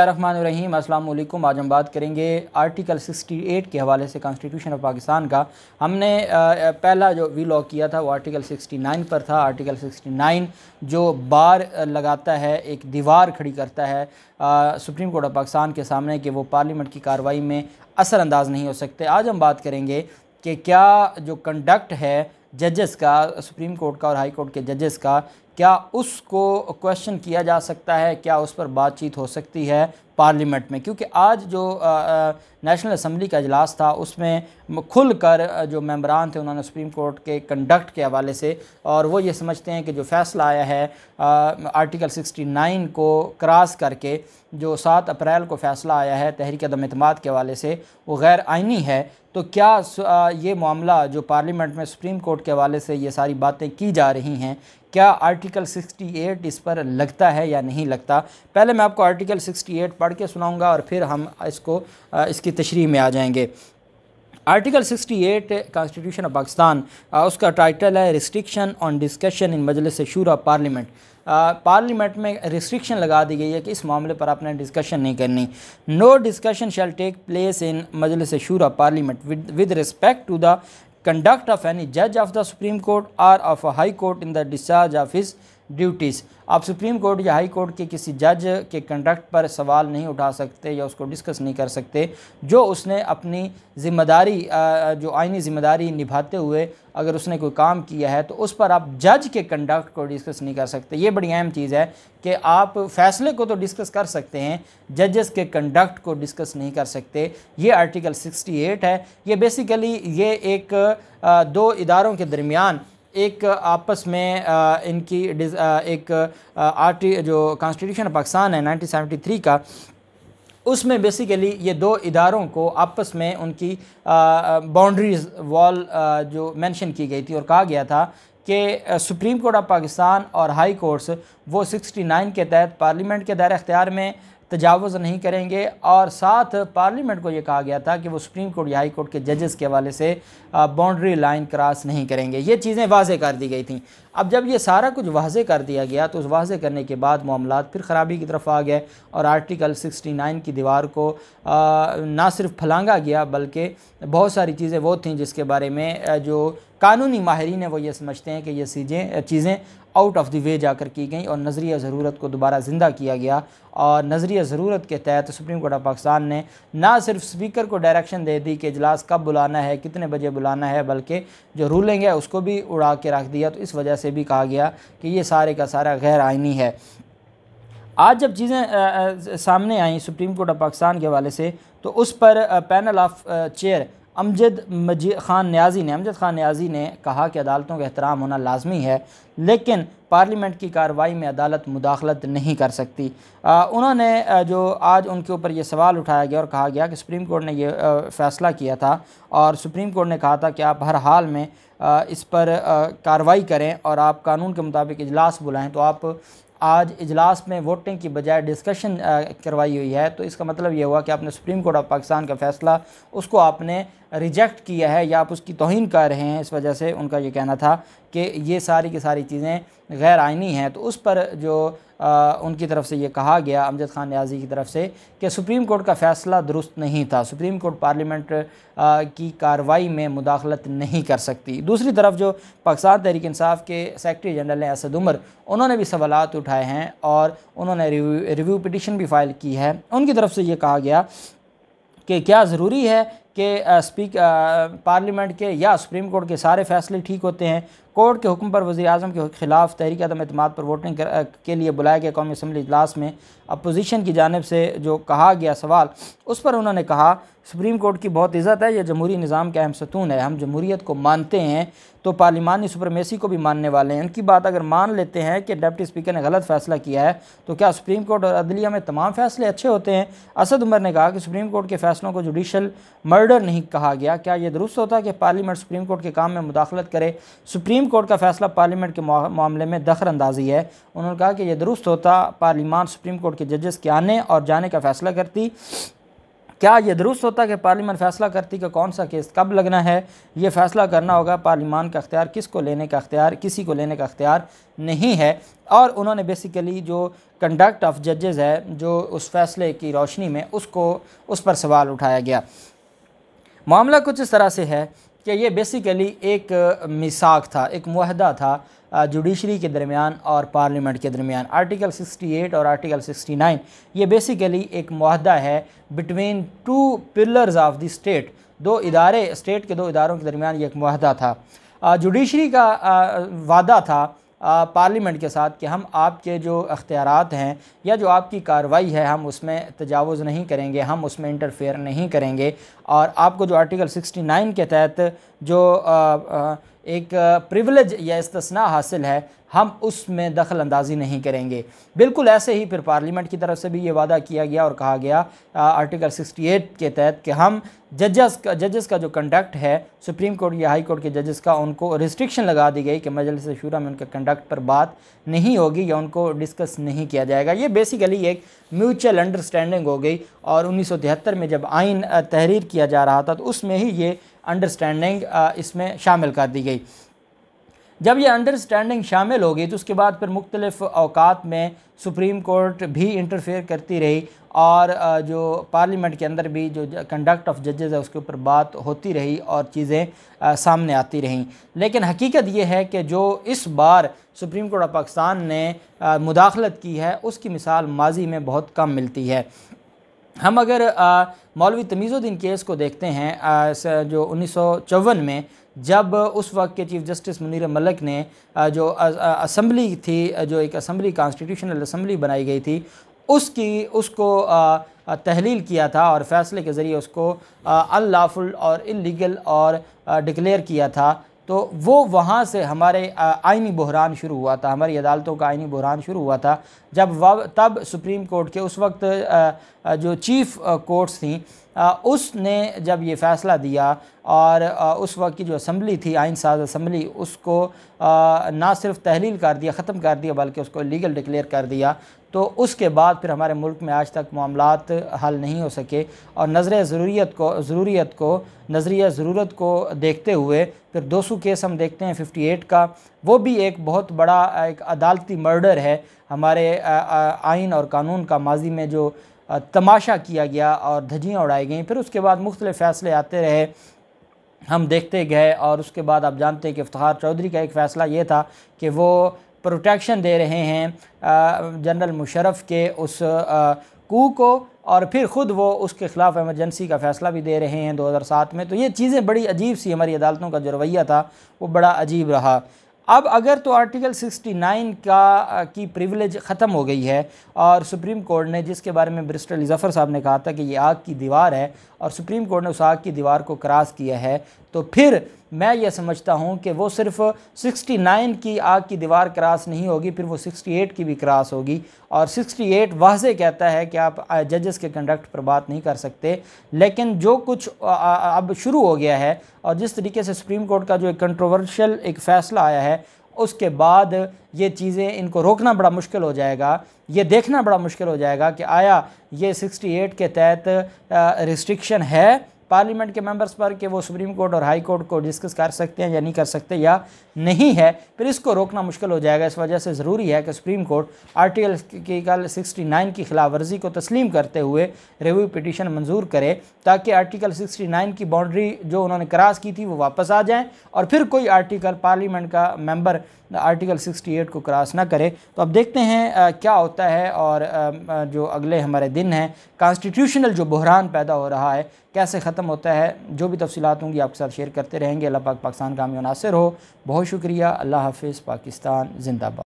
रहीम अस्सलाम आज हम बात करेंगे आर्टिकल 68 के हवाले से कॉन्स्टिट्यूशन ऑफ पाकिस्तान का हमने पहला जो वी लॉ किया था वो आर्टिकल 69 पर था आर्टिकल 69 जो बार लगाता है एक दीवार खड़ी करता है uh, supreme court of Pakistan के सामने कि वो पार्लियामेंट की कार्रवाई में असरानंदाज नहीं हो सकते आज हम बात करेंगे कि क्या जो कंडक्ट है जजेस का सुप्रीम कोर्ट का और हाई कोर्ट के जजेस का क्या उसको क्वेश्चन किया जा सकता है क्या उस पर बातचीत हो सकती है पार्लियामेंट में क्योंकि आज जो नेशनल असम्बली का अजलास था उसमें खुल कर जो मेंबरान थे उन्होंने सुप्रीम कोर्ट के कंडक्ट के हवाले से और वो ये समझते हैं कि जो फ़ैसला आया है आ, आर्टिकल 69 को क्रॉस करके जो 7 अप्रैल को फ़ैसला आया है तहरीक अदम अतमाद के हवाले से वो गैर आइनी है तो क्या आ, ये मामला जो पार्लियामेंट में सुप्रीम कोर्ट के हवाले से ये सारी बातें की जा रही हैं क्या आर्टिकल 68 इस पर लगता है या नहीं लगता पहले मैं आपको आर्टिकल 68 पढ़ के सुनाऊंगा और फिर हम इसको इसकी तशरी में आ जाएंगे आर्टिकल 68 कॉन्स्टिट्यूशन ऑफ पाकिस्तान उसका टाइटल है restriction on discussion in Majlis Shura parliament parliament में रिस्ट्रिक्शन लगा दी गई है कि इस मामले पर आपने डिस्कशन नहीं करनी no discussion shall take place in Majlis Shura parliament with respect to the conduct of any judge of the Supreme Court or of a High Court in the discharge of his duties आप supreme court या high court के किसी जज के conduct पर सवाल नहीं उठा सकते या उसको डिस्कस नहीं कर सकते जो उसने अपनी ज़िम्मेदारी जो आइनी ज़िम्मेदारी निभाते हुए अगर उसने कोई काम किया है तो उस पर आप जज के कंडक्ट को डिस्कस नहीं कर सकते ये बड़ी अहम चीज़ है कि आप फैसले को तो डिस्कस कर सकते हैं जजेस के कंडक्ट को डिस्कस नहीं कर सकते ये आर्टिकल एट है ये बेसिकली ये एक दो इदारों के दरमियान एक आपस में इनकी एक आर्टी जो कॉन्स्टिट्यूशन पाकिस्तान है 1973 का उसमें बेसिकली ये दो इदारों को आपस में उनकी बाउंड्रीज वॉल जो मेंशन की गई थी और कहा गया था कि सुप्रीम कोर्ट ऑफ पाकिस्तान और हाई कोर्ट्स वो 69 के तहत पार्लियामेंट के दायरे अख्तियार में तजावज़ नहीं करेंगे और साथ पार्लियामेंट को ये कहा गया था कि वो सुप्रीम कोर्ट या हाई कोर्ट के जजेस के हवाले से बाउंड्री लाइन क्रॉस नहीं करेंगे ये चीज़ें वाजे कर दी गई थी अब जब ये सारा कुछ वाजह कर दिया गया तो उस वाजह करने के बाद मामला फिर ख़राबी की तरफ आ गए और आर्टिकल सिक्सटी नाइन की दीवार को ना सिर्फ फलांगा गया बल्कि बहुत सारी चीज़ें वो थीं जिसके बारे में जो कानूनी माहरीन है वो ये समझते हैं कि ये चीज़ें चीज़ें आउट ऑफ द वे जाकर की गई और नज़रिया ज़रूरत को दोबारा ज़िंदा किया गया और नज़रिया ज़रूरत के तहत सुप्रीम कोर्ट ऑफ पाकिस्तान ने ना सिर्फ स्पीकर को डायरेक्शन दे दी कि इजलास कब बुलाना है कितने बजे बुलाना है बल्कि जो रूलिंग है उसको भी उड़ा के रख दिया तो इस वजह से भी कहा गया कि ये सारे का सारा गैर आइनी है आज जब चीज़ें सामने आई सुप्रीम कोर्ट ऑफ पाकिस्तान के हवाले से तो उस पर पैनल ऑफ चेयर अमजद मजी ख़ान न्याजी ने अमजद ख़ान न्याजी ने कहा कि अदालतों का एहतराम होना लाजमी है लेकिन पार्लियामेंट की कार्रवाई में अदालत मुदाखलत नहीं कर सकती आ, उन्होंने जो आज उनके ऊपर ये सवाल उठाया गया और कहा गया कि सुप्रीम कोर्ट ने ये फ़ैसला किया था और सुप्रीम कोर्ट ने कहा था कि आप हर हाल में आ, इस पर कार्रवाई करें और आप कानून के मुताबिक इजलास बुलाएं तो आप आज इजलास में वोटिंग की बजाय डिस्कशन करवाई हुई है तो इसका मतलब ये हुआ कि आपने सुप्रीम कोर्ट ऑफ पाकिस्तान का फ़ैसला उसको आपने रिजेक्ट किया है या आप उसकी तोहन कर रहे हैं इस वजह से उनका ये कहना था कि ये सारी की सारी चीज़ें गैर आइनी हैं तो उस पर जो उनकी तरफ से ये कहा गया अमजद खान न्याजी की तरफ से कि सुप्रीम कोर्ट का फ़ैसला दुरुस्त नहीं था सुप्रीम कोर्ट पार्लियामेंट की कार्रवाई में मुदाखलत नहीं कर सकती दूसरी तरफ जो पाकिस्तान तहरीक इंसाफ के सेक्रटरी जनरल हैं असद उमर उन्होंने भी सवाल उठाए हैं और उन्होंने रिव्यू पटिशन भी फाइल की है उनकी तरफ से ये कहा गया कि क्या ज़रूरी है कि स्पीक पार्लियामेंट के या सुप्रीम कोर्ट के सारे फैसले ठीक होते हैं कोर्ट के हुक्म पर वजी अजम के खिलाफ तहरीक आदम अतमाद पर वोटिंग के लिए बुलाए गए कौमी असम्बली इजलास में अपोजीशन की जानब से जो कहा गया सवाल उस पर उन्होंने कहा सुप्रीम कोर्ट की बहुत इज़्ज़त है यह जमहूरी निज़ाम का अहम सतून है हम जमहूरीत को मानते हैं तो पार्लिमानी सुप्रमेसी को भी मानने वाले हैं इनकी बात अगर मान लेते हैं कि डिप्टी स्पीकर ने गलत फैसला किया है तो क्या सुप्रीम कोर्ट और अदलिया में तमाम फैसले अच्छे होते हैं असद उमर ने कहा कि सुप्रीम कोर्ट के फैसलों को जुडिशल मर्डर नहीं कहा गया क्या यह दुरुस्त होता कि पार्लियामेंट सुप्रीम कोर्ट के काम में मुदाखलत करे सुप्रीम कोर्ट का फैसला पार्लियामेंट के मामले में दखल अंदाजी है उन्होंने कहा कि यह दुरुस्त होता पार्लियामान सुप्रीम कोर्ट के जजेस के आने और जाने का फैसला करती क्या यह दुरुस्त होता कि पार्लियामान फैसला करती कि कौन सा केस कब लगना है यह फैसला करना होगा पार्लियामान का अख्तियार किस को लेने का अख्तियार किसी को लेने का अख्तियार नहीं है और उन्होंने बेसिकली जो कंडक्ट ऑफ जजेज़ है जो उस फैसले की रोशनी में उसको उस पर सवाल उठाया गया मामला कुछ इस तरह से है कि ये बेसिकली एक मिसाक था एक माहदा था जुडिशरी के दरमियान और पार्लियामेंट के दरमियान आर्टिकल 68 और आर्टिकल 69 ये बेसिकली एक माहदा है between two pillars of the state दो इदारे स्टेट के दो इदारों के दरमियान ये एक माहदा था जुडिशरी का वादा था पार्लियामेंट के साथ कि हम आपके जो अख्तियार हैं या जो आपकी कार्रवाई है हम उसमें तजावज़ नहीं करेंगे हम उसमें इंटरफेयर नहीं करेंगे और आपको जो आर्टिकल 69 के तहत जो आ, आ, एक प्रिवलेज या इस्तना हासिल है हम उसमें दखल अंदाजी नहीं करेंगे बिल्कुल ऐसे ही फिर पार्लियामेंट की तरफ से भी ये वादा किया गया और कहा गया आर्टिकल 68 के तहत कि हम जजेस का जजेस का जो कंडक्ट है सुप्रीम कोर्ट या हाई कोर्ट के जजेस का उनको रिस्ट्रिक्शन लगा दी गई कि मजलिस शुरा में उनके कंडक्ट पर बात नहीं होगी या उनको डिस्कस नहीं किया जाएगा ये बेसिकली एक म्यूचुअल अंडरस्टैंडिंग हो गई और उन्नीस में जब आइन तहरीर किया जा रहा था तो उसमें ही ये अंडरस्टैंडिंग इसमें शामिल कर दी गई जब ये अंडरस्टैंडिंग शामिल होगी तो उसके बाद फिर मुख्तलिफ़ अवकात में सुप्रीम कोर्ट भी इंटरफेयर करती रही और जो पार्लियामेंट के अंदर भी जो कंडक्ट ऑफ जजेस है उसके ऊपर बात होती रही और चीज़ें सामने आती रहीं लेकिन हकीकत ये है कि जो इस बार सुप्रीम कोर्ट ऑफ पाकिस्तान ने मुदाखलत की है उसकी मिसाल माजी में बहुत कम मिलती है हम अगर मौलवी तमीज़ुद्दीन केस को देखते हैं आ, जो उन्नीस में जब उस वक्त के चीफ जस्टिस मुनीर मलिक ने आ, जो असम्बली थी जो एक असम्बली कॉन्स्टिट्यूशनल असम्बली बनाई गई थी उसकी उसको आ, तहलील किया था और फैसले के ज़रिए उसको अनलाफुल और इलीगल और डिक्लेयर किया था तो वो वहाँ से हमारे आइनी बहरान शुरू हुआ था हमारी अदालतों का आइनी बहरान शुरू हुआ था जब वब तब सुप्रीम कोर्ट के उस वक्त जो चीफ़ कोर्ट्स थी उसने जब ये फ़ैसला दिया और उस वक्त की जो असम्बली थी आइन साज असम्बली उसको ना सिर्फ तहलील कर दिया ख़त्म कर दिया बल्कि उसको लीगल डिक्लेयर कर दिया तो उसके बाद फिर हमारे मुल्क में आज तक मामला हल नहीं हो सके और नज़र ज़रूरीत को ज़रूरीत को नज़रिया ज़रूरत को देखते हुए फिर दो सौ केस हम देखते हैं फिफ्टी एट का वो भी एक बहुत बड़ा एक अदालती मर्डर है हमारे आइन और कानून का माजी में जो तमाशा किया गया और धजियाँ उड़ाई गई फिर उसके बाद मुख्तलिफ़ फ़ैसले आते रहे हम देखते गए और उसके बाद आप जानते हैं कि इफ्तार चौधरी का एक फ़ैसला ये था कि वो प्रोटेक्शन दे रहे हैं जनरल मुशरफ के उस कू को और फिर ख़ुद वो उसके ख़िलाफ़ एमरजेंसी का फ़ैसला भी दे रहे हैं 2007 में तो ये चीज़ें बड़ी अजीब सी हमारी अदालतों का जो रवैया था वो बड़ा अजीब रहा अब अगर तो आर्टिकल 69 का की प्रिविलेज ख़त्म हो गई है और सुप्रीम कोर्ट ने जिसके बारे में ब्रिस्टल जफ़र साहब ने कहा था कि ये आग की दीवार है और सुप्रीम कोर्ट ने उस आग की दीवार को क्रॉस किया है तो फिर मैं ये समझता हूँ कि वो सिर्फ 69 की आग की दीवार क्रॉस नहीं होगी फिर वो 68 की भी क्रॉस होगी और 68 वाजे कहता है कि आप जजेस के कंडक्ट पर बात नहीं कर सकते लेकिन जो कुछ अब शुरू हो गया है और जिस तरीके से सुप्रीम कोर्ट का जो एक कंट्रोवर्शियल एक फ़ैसला आया है उसके बाद ये चीज़ें इनको रोकना बड़ा मुश्किल हो जाएगा ये देखना बड़ा मुश्किल हो जाएगा कि आया ये 68 के तहत रिस्ट्रिक्शन है पार्लियामेंट के मेंबर्स पर कि वो सुप्रीम कोर्ट और हाई कोर्ट को डिस्कस कर सकते हैं या नहीं कर सकते या नहीं है फिर इसको रोकना मुश्किल हो जाएगा इस वजह से ज़रूरी है कि सुप्रीम कोर्ट आर्टिकल की कल सिक्सटी नाइन की खिलाफ वर्जी को तस्लीम करते हुए रिव्यू पिटिशन मंजूर करे ताकि आर्टिकल सिक्सटी नाइन की बाउंड्री जो उन्होंने क्रॉस की थी वो वापस आ जाए और फिर कोई आर्टिकल पार्लियामेंट का मेम्बर आर्टिकल सिक्सटी एट को क्रॉस ना करे तो अब देखते हैं आ, क्या होता है और आ, जो अगले हमारे दिन हैं कॉन्स्टिट्यूशनल जो बहरान पैदा हो रहा है कैसे ख़त्म ख़त्म होता है जो भी तफसीत होंगी आपके साथ शेयर करते रहेंगे अल्लाह पाक पाकिस्तान का मुनासर हो बहुत शुक्रिया अल्लाह हाफिज़ पाकिस्तान जिंदाबाद